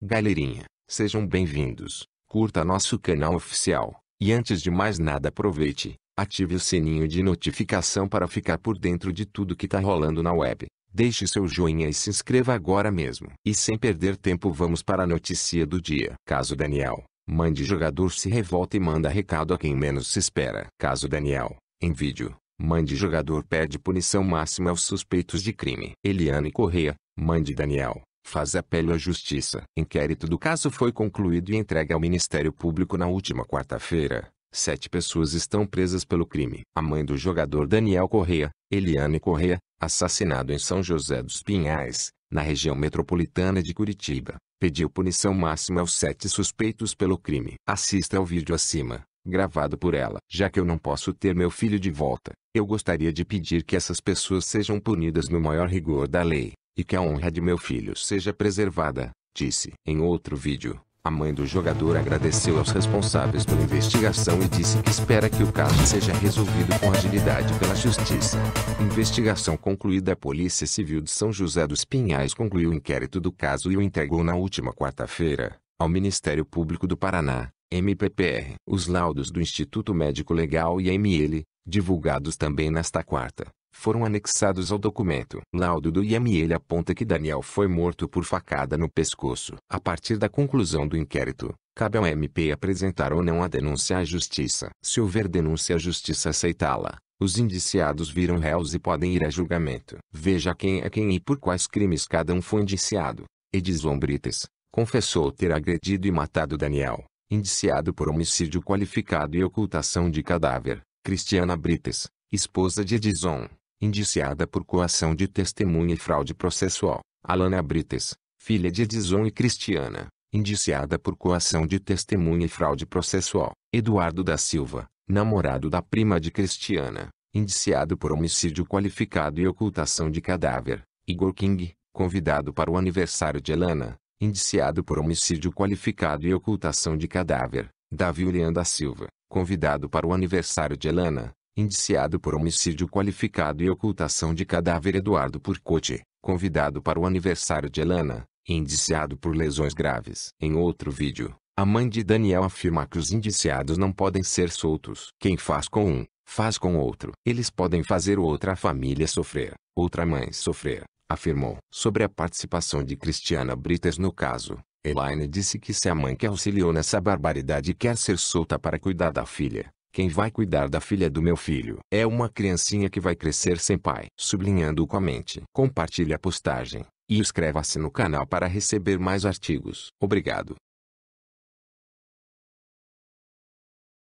Galerinha, sejam bem-vindos. Curta nosso canal oficial. E antes de mais nada aproveite, ative o sininho de notificação para ficar por dentro de tudo que tá rolando na web. Deixe seu joinha e se inscreva agora mesmo. E sem perder tempo vamos para a notícia do dia. Caso Daniel, mãe de jogador se revolta e manda recado a quem menos se espera. Caso Daniel, em vídeo, mãe de jogador pede punição máxima aos suspeitos de crime. Eliane Correia, mãe de Daniel, faz apelo à Justiça. Inquérito do caso foi concluído e entregue ao Ministério Público na última quarta-feira. Sete pessoas estão presas pelo crime. A mãe do jogador Daniel Correa, Eliane Correa, assassinado em São José dos Pinhais, na região metropolitana de Curitiba, pediu punição máxima aos sete suspeitos pelo crime. Assista ao vídeo acima, gravado por ela. Já que eu não posso ter meu filho de volta, eu gostaria de pedir que essas pessoas sejam punidas no maior rigor da lei e que a honra de meu filho seja preservada, disse. Em outro vídeo, a mãe do jogador agradeceu aos responsáveis pela investigação e disse que espera que o caso seja resolvido com agilidade pela justiça. Investigação concluída, a Polícia Civil de São José dos Pinhais concluiu o inquérito do caso e o entregou na última quarta-feira ao Ministério Público do Paraná, MPPR. Os laudos do Instituto Médico Legal e ML, divulgados também nesta quarta, foram anexados ao documento. Laudo do IML aponta que Daniel foi morto por facada no pescoço. A partir da conclusão do inquérito, cabe ao MP apresentar ou não a denúncia à justiça. Se houver denúncia à justiça aceitá-la, os indiciados viram réus e podem ir a julgamento. Veja quem é quem e por quais crimes cada um foi indiciado. Edison Brites confessou ter agredido e matado Daniel, indiciado por homicídio qualificado e ocultação de cadáver. Cristiana Brites, esposa de Edison, indiciada por coação de testemunha e fraude processual, Alana Brites, filha de Edison e Cristiana, indiciada por coação de testemunha e fraude processual, Eduardo da Silva, namorado da prima de Cristiana, indiciado por homicídio qualificado e ocultação de cadáver, Igor King, convidado para o aniversário de Alana, indiciado por homicídio qualificado e ocultação de cadáver, Davi Ulian da Silva, convidado para o aniversário de Alana, indiciado por homicídio qualificado e ocultação de cadáver Eduardo Purcote, convidado para o aniversário de Elana, indiciado por lesões graves. Em outro vídeo, a mãe de Daniel afirma que os indiciados não podem ser soltos. Quem faz com um, faz com outro. Eles podem fazer outra família sofrer, outra mãe sofrer, afirmou. Sobre a participação de Cristiana Brites no caso, Elaine disse que se a mãe que auxiliou nessa barbaridade quer ser solta para cuidar da filha, quem vai cuidar da filha do meu filho? É uma criancinha que vai crescer sem pai. Sublinhando-o com a mente. Compartilhe a postagem. E inscreva-se no canal para receber mais artigos. Obrigado.